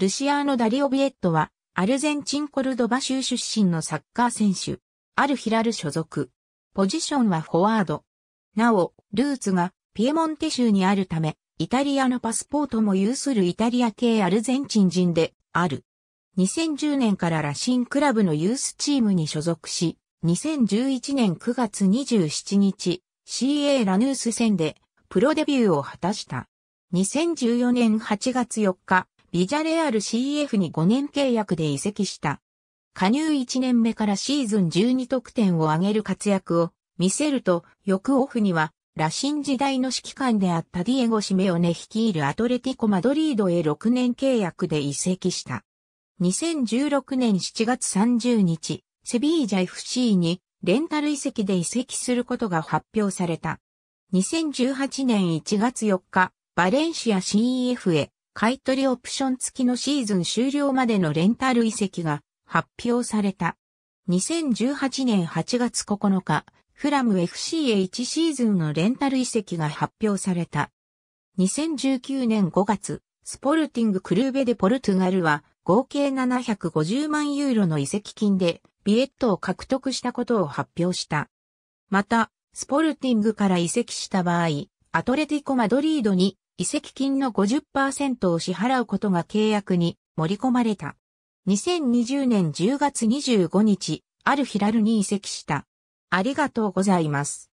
ルシアーノ・ダリオビエットは、アルゼンチンコルドバ州出身のサッカー選手、アルヒラル所属。ポジションはフォワード。なお、ルーツがピエモンテ州にあるため、イタリアのパスポートも有するイタリア系アルゼンチン人である。2010年からラシンクラブのユースチームに所属し、2011年9月27日、CA ラヌース戦でプロデビューを果たした。2014年8月4日、ビジャレアル CF に5年契約で移籍した。加入1年目からシーズン12得点を挙げる活躍を見せると、翌オフには、羅針時代の指揮官であったディエゴ・シメオネ率いるアトレティコ・マドリードへ6年契約で移籍した。2016年7月30日、セビージャ FC にレンタル移籍で移籍することが発表された。2018年1月4日、バレンシア CEF へ買取オプション付きのシーズン終了までのレンタル移籍が発表された。2018年8月9日、フラム FC へ1シーズンのレンタル移籍が発表された。2019年5月、スポルティングクルーベでポルトガルは合計750万ユーロの移籍金でビエットを獲得したことを発表した。また、スポルティングから移籍した場合、アトレティコ・マドリードに移籍金の50%を支払うことが契約に盛り込まれた。2020年10月25日、アルヒラルに移籍した。ありがとうございます。